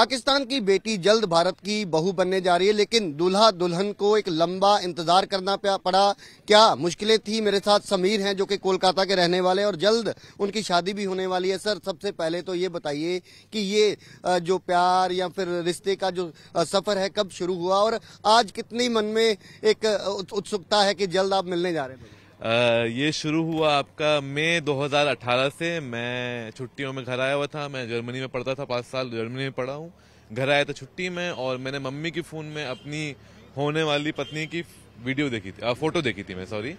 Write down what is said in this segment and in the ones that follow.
पाकिस्तान की बेटी जल्द भारत की बहू बनने जा रही है लेकिन दूल्हा दुल्हन को एक लंबा इंतजार करना पड़ा क्या मुश्किलें थी मेरे साथ समीर हैं जो कि कोलकाता के रहने वाले और जल्द उनकी शादी भी होने वाली है सर सबसे पहले तो ये बताइए कि ये जो प्यार या फिर रिश्ते का जो सफर है कब शुरू हुआ और आज कितनी मन में एक उत्सुकता है कि जल्द आप मिलने जा रहे हैं ये शुरू हुआ आपका मई 2018 से मैं छुट्टियों में घर आया हुआ था मैं जर्मनी में पढ़ता था पाँच साल जर्मनी में पढ़ा हूँ घर आया था तो छुट्टी में और मैंने मम्मी की फ़ोन में अपनी होने वाली पत्नी की वीडियो देखी थी आ, फोटो देखी थी मैं सॉरी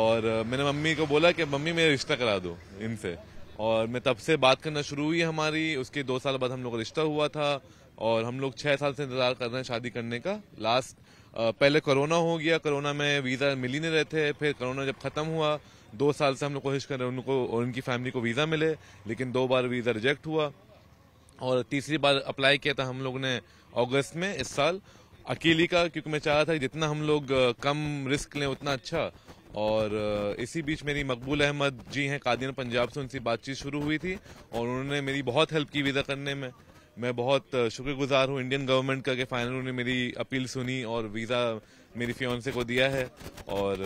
और मैंने मम्मी को बोला कि मम्मी मेरा रिश्ता करा दो इनसे और मैं तब से बात करना शुरू हुई हमारी उसके दो साल बाद हम लोग का रिश्ता हुआ था और हम लोग छः साल से इंतज़ार कर रहे हैं शादी करने का लास्ट पहले कोरोना हो गया कोरोना में वीज़ा मिल ही नहीं रहे थे फिर कोरोना जब ख़त्म हुआ दो साल से हम लोग कोशिश कर रहे उनको और उनकी फैमिली को वीज़ा मिले लेकिन दो बार वीज़ा रिजेक्ट हुआ और तीसरी बार अप्लाई किया था हम लोग ने अगस्त में इस साल अकेली का क्योंकि मैं चाह रहा था कि जितना हम लोग कम रिस्क लें उतना अच्छा और इसी बीच मेरी मकबूल अहमद जी हैं कादियन पंजाब से उनसे बातचीत शुरू हुई थी और उन्होंने मेरी बहुत हेल्प की वीज़ा करने में मैं बहुत शुक्रगुजार हूँ इंडियन गवर्नमेंट का कि फाइनल उन्होंने मेरी अपील सुनी और वीज़ा मेरी फियोन्से को दिया है और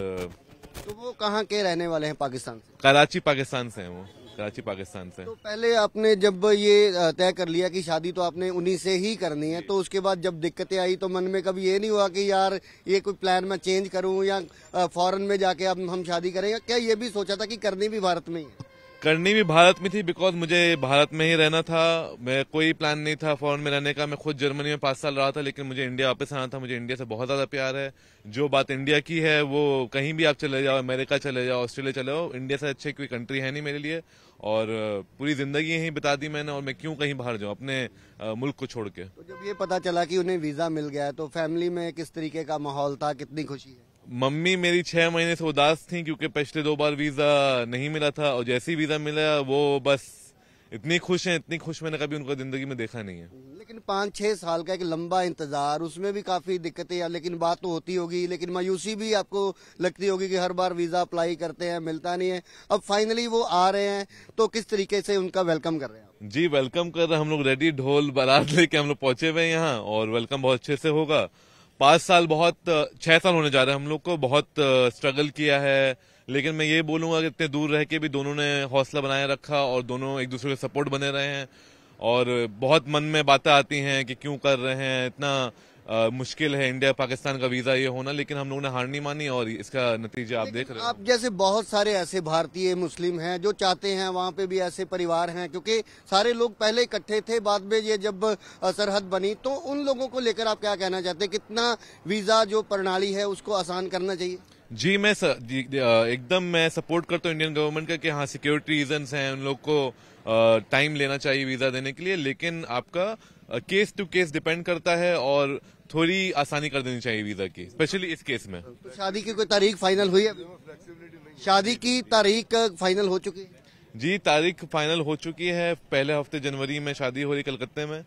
तो वो कहाँ के रहने वाले हैं पाकिस्तान से कराची पाकिस्तान से हैं वो कराची पाकिस्तान से तो पहले आपने जब ये तय कर लिया कि शादी तो आपने उन्हीं से ही करनी है तो उसके बाद जब दिक्कतें आई तो मन में कभी ये नहीं हुआ कि यार ये कोई प्लान मैं चेंज करूं या फॉरेन में जाके अब हम शादी करें क्या ये भी सोचा था कि करनी भी भारत में ही है करनी भी भारत में थी बिकॉज मुझे भारत में ही रहना था मैं कोई प्लान नहीं था फॉरन में रहने का मैं खुद जर्मनी में पाँच साल रहा था लेकिन मुझे इंडिया वापस आना था मुझे इंडिया से बहुत ज़्यादा प्यार है जो बात इंडिया की है वो कहीं भी आप चले जाओ अमेरिका चले जाओ ऑस्ट्रेलिया चले जाओ इंडिया से अच्छी कोई कंट्री है नहीं मेरे लिए और पूरी ज़िंदगी यहीं बता दी मैंने और मैं क्यों कहीं बाहर जाऊँ अपने मुल्क को छोड़ के तो जब ये पता चला कि उन्हें वीज़ा मिल गया तो फैमिली में किस तरीके का माहौल था कितनी खुशी है मम्मी मेरी छह महीने से उदास थी क्योंकि पिछले दो बार वीजा नहीं मिला था और जैसे ही वीजा मिला वो बस इतनी खुश हैं इतनी खुश मैंने कभी उनको जिंदगी में देखा नहीं है लेकिन पाँच छह साल का एक लंबा इंतजार उसमें भी काफी दिक्कतें या लेकिन बात तो होती होगी लेकिन मायूसी भी आपको लगती होगी कि हर बार वीजा अप्लाई करते हैं मिलता नहीं है अब फाइनली वो आ रहे हैं तो किस तरीके से उनका वेलकम कर रहे हैं जी वेलकम कर रहे हम लोग रेडी ढोल बारात लेके हम लोग पहुंचे हुए यहाँ और वेलकम बहुत अच्छे से होगा पांच साल बहुत छह साल होने जा रहे हैं हम लोग को बहुत स्ट्रगल किया है लेकिन मैं ये बोलूंगा कि इतने दूर रह के भी दोनों ने हौसला बनाए रखा और दोनों एक दूसरे के सपोर्ट बने रहे हैं और बहुत मन में बातें आती हैं कि क्यों कर रहे हैं इतना आ, मुश्किल है इंडिया पाकिस्तान का वीजा ये होना लेकिन हम लोगों ने हार नहीं मानी और इसका नतीजा आप देख रहे हैं आप जैसे बहुत सारे ऐसे भारतीय मुस्लिम हैं जो चाहते हैं वहाँ पे भी ऐसे परिवार हैं क्योंकि सारे लोग पहले इकट्ठे थे बाद में ये जब सरहद बनी तो उन लोगों को लेकर आप क्या कहना चाहते हैं कितना वीजा जो प्रणाली है उसको आसान करना चाहिए जी मैं एकदम मैं सपोर्ट करता हूँ इंडियन गवर्नमेंट का कि हाँ सिक्योरिटी रीजंस हैं उन लोग को टाइम लेना चाहिए वीजा देने के लिए लेकिन आपका केस टू केस डिपेंड करता है और थोड़ी आसानी कर देनी चाहिए वीजा की स्पेशली इस केस में तो शादी की कोई तारीख फाइनल हुई है शादी की तारीख फाइनल हो चुकी है जी तारीख फाइनल हो चुकी है पहले हफ्ते जनवरी में शादी हो रही कलकत्ते में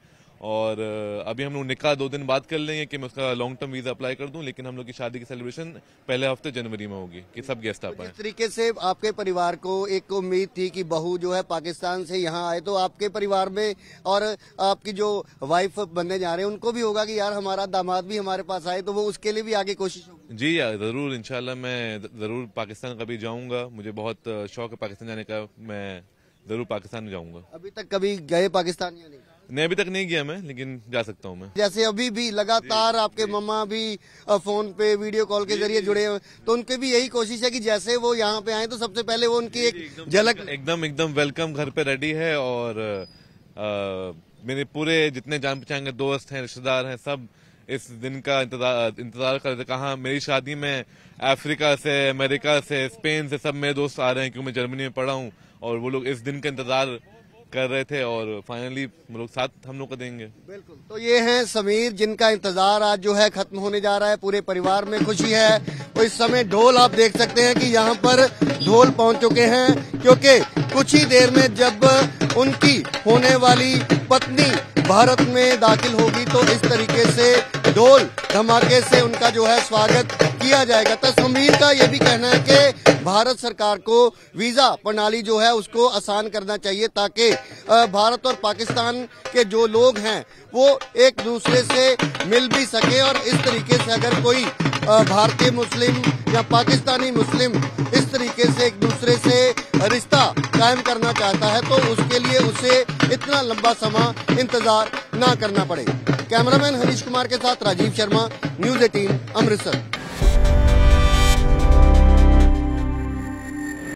और अभी हम लोग निकाह दो दिन बाद कर लेंगे कि मैं उसका लॉन्ग टर्म वीजा अप्लाई कर दूं लेकिन हम लोग की शादी की सेलिब्रेशन पहले हफ्ते जनवरी में होगी कि सब गेस्ट आ तो पाए इस तरीके से आपके परिवार को एक उम्मीद थी कि बहू जो है पाकिस्तान से यहाँ आए तो आपके परिवार में और आपकी जो वाइफ बनने जा रहे हैं उनको भी होगा कि यार हमारा दामाद भी हमारे पास आए तो वो उसके लिए भी आगे कोशिश होगी जी यार जरूर इनशाला मैं जरूर पाकिस्तान कभी जाऊँगा मुझे बहुत शौक है पाकिस्तान जाने का मैं जरूर पाकिस्तान जाऊँगा अभी तक कभी गए पाकिस्तान या नहीं नहीं अभी तक नहीं गया मैं लेकिन जा सकता हूँ मैं जैसे अभी भी लगातार आपके मम्मा भी फोन पे वीडियो कॉल के जरिए जुड़े हुए तो उनके भी यही कोशिश है कि जैसे वो यहाँ पे आए तो सबसे पहले वो उनकी एक झलक एकदम एकदम वेलकम घर पे रेडी है और मेरे पूरे जितने जान पहचान के दोस्त हैं रिश्तेदार हैं सब इस दिन का इंतजार इंतजार कर रहे थे कहा मेरी शादी में अफ्रीका से अमेरिका से स्पेन से सब मेरे दोस्त आ रहे हैं क्योंकि मैं जर्मनी में पढ़ा हूँ और वो लोग इस दिन का इंतजार कर रहे थे और फाइनली लोग साथ हम लोग को देंगे बिल्कुल तो ये हैं समीर जिनका इंतजार आज जो है खत्म होने जा रहा है पूरे परिवार में खुशी है तो इस समय ढोल आप देख सकते हैं कि यहाँ पर ढोल पहुँच चुके हैं क्योंकि कुछ ही देर में जब उनकी होने वाली पत्नी भारत में दाखिल होगी तो इस तरीके से ढोल धमाके से उनका जो है स्वागत किया जाएगा तो समीर का ये भी कहना है की भारत सरकार को वीज़ा प्रणाली जो है उसको आसान करना चाहिए ताकि भारत और पाकिस्तान के जो लोग हैं वो एक दूसरे से मिल भी सके और इस तरीके से अगर कोई भारतीय मुस्लिम या पाकिस्तानी मुस्लिम इस तरीके से एक दूसरे से रिश्ता कायम करना चाहता है तो उसके लिए उसे इतना लंबा समय इंतजार ना करना पड़े कैमरामैन हरीश कुमार के साथ राजीव शर्मा न्यूज एटीन अमृतसर